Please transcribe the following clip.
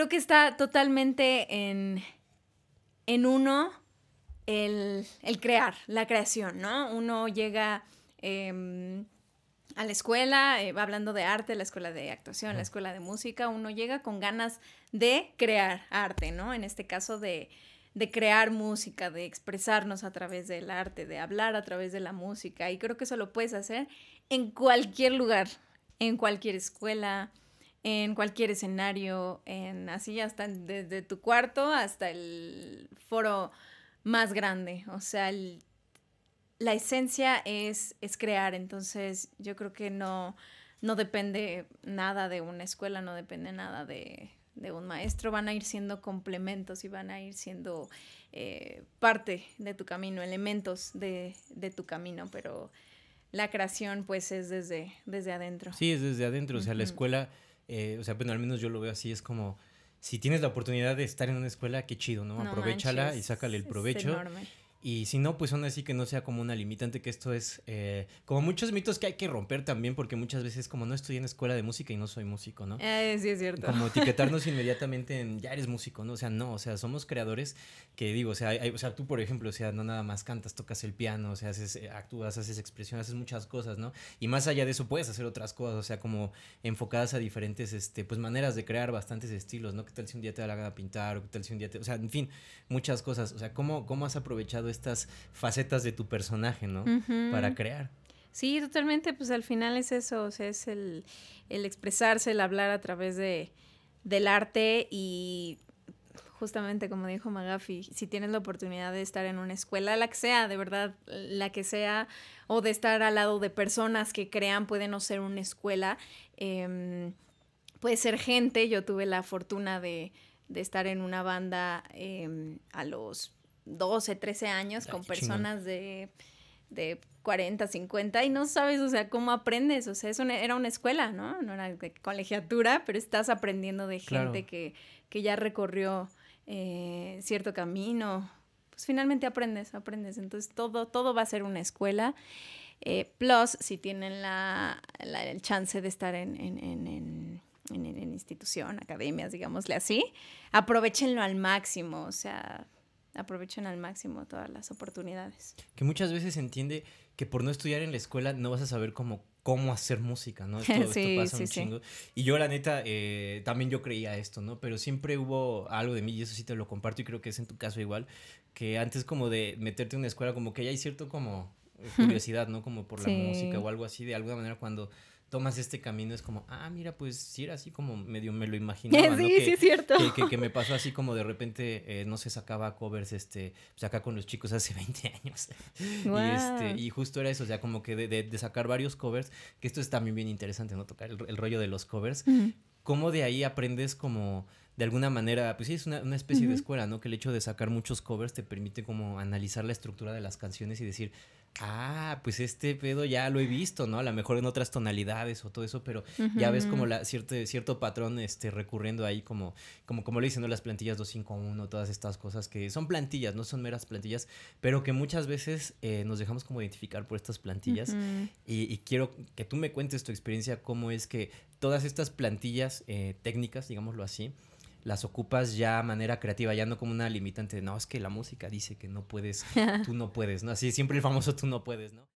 creo que está totalmente en, uno el, crear, la creación, ¿no? Uno llega em, a la escuela, va eh, hablando de arte, la escuela de actuación, la escuela de música, uno llega con ganas de crear arte, ¿no? En este caso de, de crear música, de expresarnos a través del arte, de hablar a través de la música. Y creo que eso lo puedes hacer en cualquier lugar, en cualquier escuela, en cualquier escenario, en así hasta desde tu cuarto hasta el foro más grande. O sea, la esencia es, es crear, entonces yo creo que no, no depende nada de una escuela, no depende nada de, un maestro, van a ir siendo complementos y van a ir siendo eh, parte de tu camino, elementos de, de tu camino, pero la creación pues es desde, desde adentro. Sí, es desde adentro, o sea, la escuela eh, o sea, bueno, al menos yo lo veo así, es como, si tienes la oportunidad de estar en una escuela, qué chido, ¿no? Aprovechala y sácale el provecho. Y si no, pues son así que no sea como una limitante, que esto es eh, como muchos mitos que hay que romper también, porque muchas veces como no estudié en escuela de música y no soy músico, ¿no? Eh, sí, es cierto. Como etiquetarnos inmediatamente en ya eres músico, ¿no? O sea, no, o sea, somos creadores que digo, o sea, o sea, tú por ejemplo, o sea, no nada más cantas, tocas el piano, o sea, haces, eh, actúas, haces expresión, haces muchas cosas, ¿no? Y más allá de eso puedes hacer otras cosas, o sea, como enfocadas a diferentes, este, pues maneras de crear bastantes estilos, ¿no? ¿Qué tal si un día te da la pintar? ¿O qué tal si un día te... O sea, en fin, muchas cosas, o sea, ¿cómo, cómo has aprovechado estas facetas de tu personaje, ¿no? Para crear. Sí, totalmente, pues al final es eso, o sea, es el, expresarse, el hablar a través de, del arte y justamente como dijo Magafi, si tienes la oportunidad de estar en una escuela, la que sea, de verdad, la que sea, o de estar al lado de personas que crean, puede no ser una escuela, em, puede ser gente, yo tuve la fortuna de, estar en una banda em, a los 12, 13 años ah, con personas de, de, 40, 50 y no sabes, o sea, cómo aprendes. O sea, es era una escuela, ¿no? No era de colegiatura, pero estás aprendiendo de gente que, ya recorrió eh, cierto camino. Pues finalmente aprendes, aprendes. Entonces todo, todo va a ser una escuela. Eh, plus, si tienen la, el chance de estar en, en, en, institución, academias, digámosle así, aprovechenlo al máximo, o sea, aprovechen al máximo todas las oportunidades. Que muchas veces se entiende que por no estudiar en la escuela no vas a saber cómo, cómo hacer música, ¿no? Esto, esto pasa un chingo. Y yo, la neta, eh, también yo creía esto, ¿no? Pero siempre hubo algo de mí, y eso sí te lo comparto, y creo que es en tu caso igual, que antes como de meterte en una escuela, como que ya hay cierto como curiosidad, ¿no? Como por la música o algo así, de alguna manera cuando tomas este camino es como, ah, mira, pues sí era así como medio me lo imaginaba. Sí, que, sí, es cierto. Que, me pasó así como de repente, eh, no se sacaba covers, este, pues acá con los chicos hace 20 años. Y, este, y justo era eso, o sea, como que de, de, sacar varios covers, que esto es también bien interesante, ¿no? Tocar el, rollo de los covers. Cómo de ahí aprendes como de alguna manera, pues sí, es una, especie de escuela, ¿no? Que el hecho de sacar muchos covers te permite como analizar la estructura de las canciones y decir, ah, pues este pedo ya lo he visto, ¿no? A lo mejor en otras tonalidades o todo eso, pero ya ves como la, cierto, cierto patrón este, recurriendo ahí como, como, como lo dicen ¿no? las plantillas 251, todas estas cosas que son plantillas, no son meras plantillas, pero que muchas veces eh, nos dejamos como identificar por estas plantillas. y, quiero que tú me cuentes tu experiencia, cómo es que todas estas plantillas eh, técnicas, digámoslo así, las ocupas ya de manera creativa, ya no como una limitante no, es que la música dice que no puedes, tú no puedes, ¿no? Así siempre el famoso tú no puedes, ¿no?